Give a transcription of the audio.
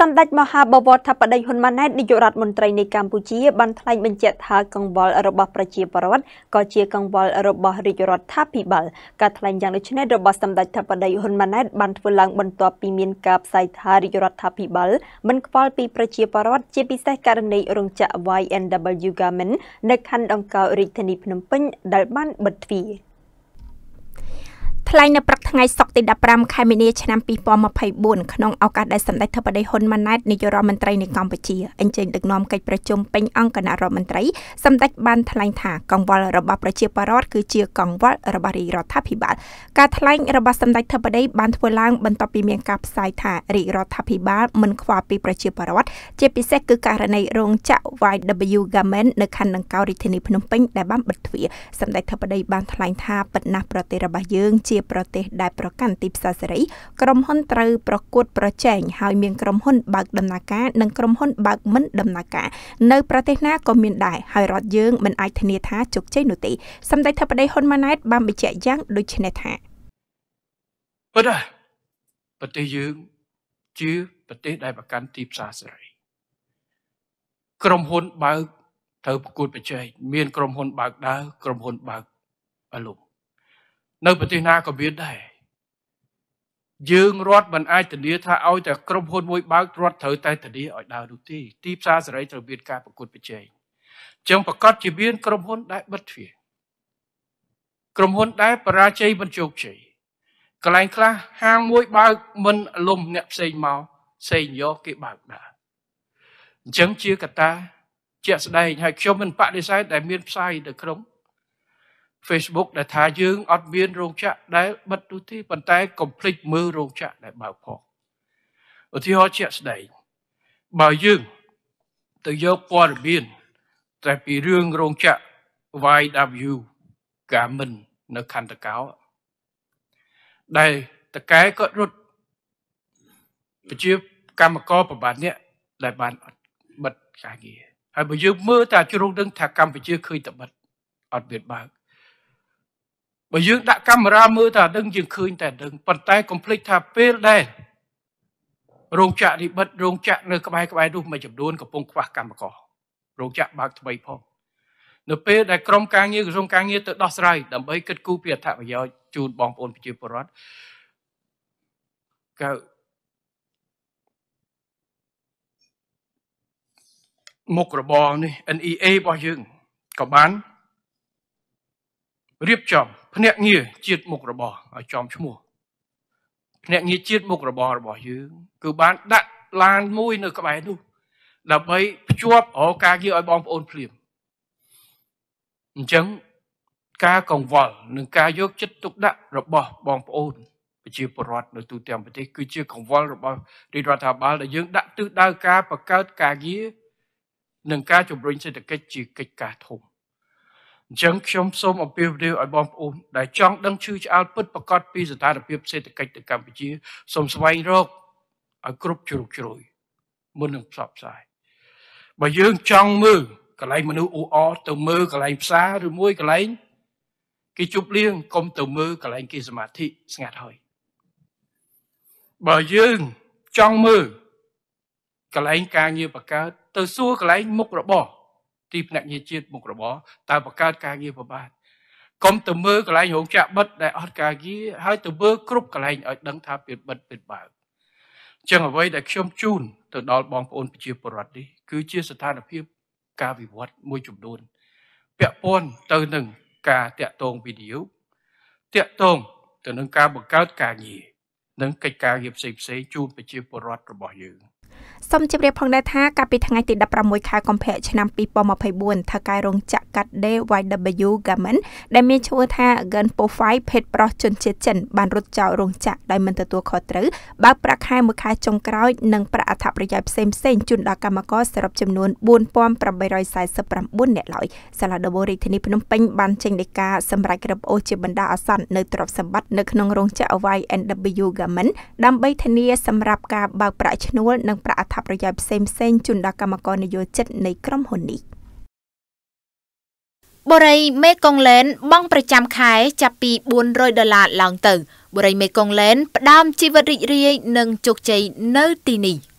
សម្ដេចមហាបវរធិបតីហ៊ុនម៉ាណែតនាយករដ្ឋមន្ត្រីនៃកម្ពុជាបានថ្លែងបញ្ជាក់ថាកង្វល់របស់ប្រជាពលរដ្ឋក៏ជាកង្វល់របស់រាជរដ្ឋាភិបាលការថ្លែងយ៉ាងដូចនេះរបស់សម្ដេចធិបតីហ៊ុនម៉ាណែតបានធ្វើឡើងបន្ទាប់ពីមានការផ្សាយថារាជរដ្ឋាភិបាលមិនខ្វល់ពីប្រជាពលរដ្ឋជាពិសេសករណីរោងចក្រ YNW Garment នៅខណ្ឌដង្កោរាជធានីភ្នំពេញដែលបានបិទទ្វារថ្លែងនៅព្រឹកថ្ងៃសុក្រទី15ខែមីនាឆ្នាំ2024ក្នុងឱកាសដែលសម្ដេចធិបតីហ៊ុនម៉ាណែតនាយករដ្ឋមន្ត្រីនៃកម្ពុជាអញ្ជើញដឹកនាំកិច្ចប្រជុំពេញអង្គគណៈរដ្ឋមន្ត្រី សម្ដេចបានថ្លែងថាកង្វល់របស់ប្រជាពលរដ្ឋគឺជាកង្វល់របស់រាជរដ្ឋាភិបាលការថ្លែងរបស់សម្ដេចធិបតីបានធ្វើឡើងបន្ទាប់ពីមានការផ្សាយថារាជរដ្ឋាភិបាលមិនខ្វល់ពីប្រជាពលរដ្ឋជាពិសេសគឺករណីរោងចក្រ YW Garment នៅខណ្ឌដង្កោរាជធានីភ្នំពេញដែលបានបិទទ្វារសម្ដេចធិបតីបានថ្លែងថាប៉ុណ្ណាប្រទេសរបស់យើងជាជាប្រទេសដែលប្រកាន់ទីផ្សារសេរីក្រុមហ៊ុនត្រូវប្រកួតប្រជែងហើយមានក្រុមហ៊ុនបើក ដំណើរការនិងក្រុមហ៊ុនបើកមិនដំណើរការនៅប្រទេសណាក៏មានដែរហើយរដ្ឋយើងមិនអាចធានាថាជោគជ័យនោះទេសម្ដេចធិបតីហ៊ុនម៉ាណែតបានបញ្ជាក់យ៉ាងដូចនេះថាពិតហើយប្រទេសយើងជាប្រទេសដែលប្រកាន់ទីផ្សារសេរី ក្រុមហ៊ុនបើកត្រូវប្រកួតប្រជែងមានក្រុមហ៊ុនបើកដើរក្រុមហ៊ុនបើកអលុំនៅប្រទេសណាក៏មានដែរយើងរត់មិនអាចធានាថាឲ្យតែក្រុមហ៊ុនមួយបើករត់ត្រូវតែធានាឲ្យដើរនោះទេទីផ្សារសេរីត្រូវមាន ការប្រកួតប្រជែងចឹងប្រកាសជាមាន ក្រុមហ៊ុនដែលបិទទ្វារក្រុមហ៊ុនដែលបរាជ័យមិនជោគជ័យកន្លែងខ្លះហាងមួយបើកមិនលំអ្នកផ្សេងមកផ្សេងយកគេបើកដែរអញ្ចឹងជាកត្តាជាក់ស្ដែងហើយខ្ញុំមិនបដិសេធដែលមាន ផ្សាយទៅក្រុម Facebook ដែលថាយើងអត់មានរោងចក្រដែលបិទនោះទេប៉ុន្តែកុំភ្លេចមើលរោងចក្រដែលបើកផងឧទាហរណ៍ជាក់ស្ដែងបើយើង ទៅយកព័ត៌មានតែពីរឿងរោងចក្រ YW Garmin នៅខណ្ឌតកោដែលតកែគាត់រត់ប្រជាកម្មករប្របាទនេះដែលបានបិទការងារហើយបើយើងមើលតាជ្រុងដឹងថាកម្ពុជាឃើញតបិទអត់មានបើកបើយើងដាក់កាមេរ៉ាមើលតែអដឹងយើងឃើញតែអដឹងប៉ុន្តែកុំភ្លេចថាពេលដែលរោងចក្រនិបិតរោងចក្រនៅ ក្បែរក្បែរនោះមួយចំនួនកំពុងខ្វះកម្មកររោងចក្របើកថ្មីផងនៅ ពេលដែលក្រមការងារក្រសួងការងារទៅដោះស្រាយដើម្បីគិតគូរពីអត្ថប្រយោជន៍ជូនបងប្អូនប្រជាពលរដ្ឋកៅមុខរបរនេះ NEA របស់យើងក៏បានរៀបចំភ្នាក់ងារជាតិមុខរបរឲ្យចំឈ្មោះភ្នាក់ងារជាតិមុខរបររបស់យើង គឺបានដាក់ឡានមួយនៅក្បែរនោះដើម្បីភ្ជាប់រកការងារឲ្យបងប្អូនភ្លាមអញ្ចឹងការកង្វល់និងការយកចិត្តទុកដាក់របស់បងប្អូនប្រជាពលរដ្ឋនៅទូទាំងប្រទេសគឺជាកង្វល់របស់រាជរដ្ឋាភិបាលដែលយើង ដាក់ទិសដៅការបង្កើតការងារនិងការជំរុញសេដ្ឋកិច្ចជាកិច្ចការធំ។អញ្ចឹងខ្ញុំសូមអំពាវនាវឲ្យបងប្អូនដែលចង់ដឹងឈឺឆ្អែលពិតប្រាកដពីស្ថានភាពសេដ្ឋកិច្ចនៅកម្ពុជាសូមស្វែងរកឲ្យគ្រប់ជ្រុងជ្រោយមុននឹងផ្សព្វផ្សាយ បើយើងចង់មើលកន្លែងមនុស្សអ៊ូអរទៅមើលកន្លែងផ្សារឬមួយកន្លែងគេជប់លៀងកុំទៅមើលកន្លែងគេសមាធិស្ងាត់ហើយបើយើងចង់មើលកន្លែងការងារបង្កើតទៅសួរកន្លែងមុខរបរទីភ្នាក់ងារជាតិមុខរបរតើបង្កើតការងារប្របាទកុំទៅមើលកន្លែងរោងចក្របិទដែលអត់ការងារហើយទៅមើលគ្រប់កន្លែងឲ្យដឹងថាពីបិទពីបើកចឹងអ្វីដែលខ្ញុំជូនទៅដល់បងប្អូនប្រជាពលរដ្ឋនេះគឺជាស្ថានភាពការវិវត្តមួយចំនួនពាក់ព័ន្ធទៅនឹងការតាក់ទងវីដេអូតាក់ទងទៅនឹងការបង្កើតការងារនិងកិច្ចការងារផ្សេងៗជូនប្រជាពលរដ្ឋរបស់យើង។សូមជម្រាបផងដែរថាកាលពីថ្ងៃទី16ខែកុម្ភៈឆ្នាំ2024ថៅកែរោងចក្រកាត់ដេ YW Garment ដែលមានឈ្មោះថា Gun Profile ភេទប្រុសជនជាតិចិនបានរត់ចោលរោងចក្រដោយមិនទទួលខុសត្រូវបើប្រាក់ខែមួយខែចុងក្រោយនិងប្រាក់អត្ថប្រយោជន៍ផ្សេងផ្សេងជូនដល់កម្មករសរុបចំនួន4849អ្នកឡើយសាលាដំបងរាជធានីភ្នំពេញបានចេញដីកាសម្រាប់រឹបអូសជាបណ្ដាអាសន្ននៅទ្រព្យសម្បត្តិនៅក្នុងរោងចក្រ YW Garment ដើម្បីធានាសម្រាប់ការបើកប្រាក់ឈ្នួលនិងប្រាក់ត្ថប្រយោជន៍ផ្សេងៗជូនដល់កម្មករនយោជិតនៃក្រុមហ៊ុននេះ។បុរីមេកុងឡែន បង់ប្រចាំខែចាប់ពី400ដុល្លារឡើងទៅបុរីមេកុងឡែន ផ្ដើមជីវិតរីករាយ និងជោគជ័យនៅទីនេះ។